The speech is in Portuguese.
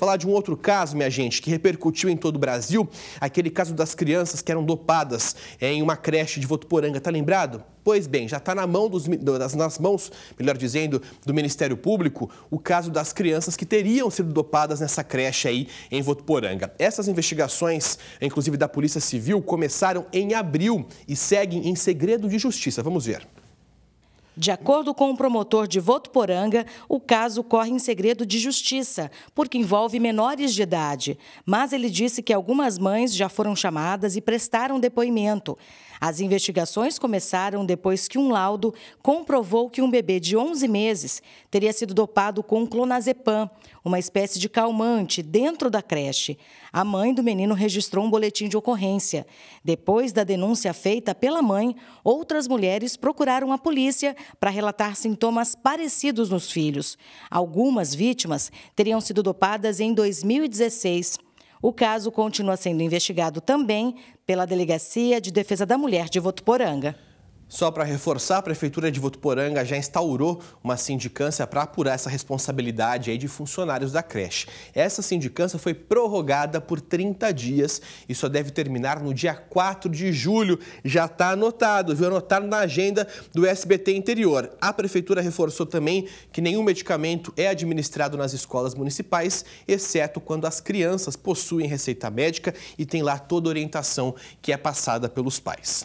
Falar de um outro caso, minha gente, que repercutiu em todo o Brasil, aquele caso das crianças que eram dopadas é, em uma creche de Votuporanga, tá lembrado? Pois bem, já está na mão nas mãos, melhor dizendo, do Ministério Público, o caso das crianças que teriam sido dopadas nessa creche aí em Votuporanga. Essas investigações, inclusive da Polícia Civil, começaram em abril e seguem em segredo de justiça. Vamos ver. De acordo com o promotor de Votuporanga, o caso corre em segredo de justiça, porque envolve menores de idade. Mas ele disse que algumas mães já foram chamadas e prestaram depoimento. As investigações começaram depois que um laudo comprovou que um bebê de 11 meses teria sido dopado com clonazepam, uma espécie de calmante, dentro da creche. A mãe do menino registrou um boletim de ocorrência. Depois da denúncia feita pela mãe, outras mulheres procuraram a polícia para relatar sintomas parecidos nos filhos. Algumas vítimas teriam sido dopadas em 2016. O caso continua sendo investigado também pela Delegacia de Defesa da Mulher de Votuporanga. Só para reforçar, a Prefeitura de Votuporanga já instaurou uma sindicância para apurar essa responsabilidade de funcionários da creche. Essa sindicância foi prorrogada por 30 dias e só deve terminar no dia 4 de julho. Já está anotado, viu? Anotado na agenda do SBT Interior. A Prefeitura reforçou também que nenhum medicamento é administrado nas escolas municipais, exceto quando as crianças possuem receita médica e tem lá toda a orientação que é passada pelos pais.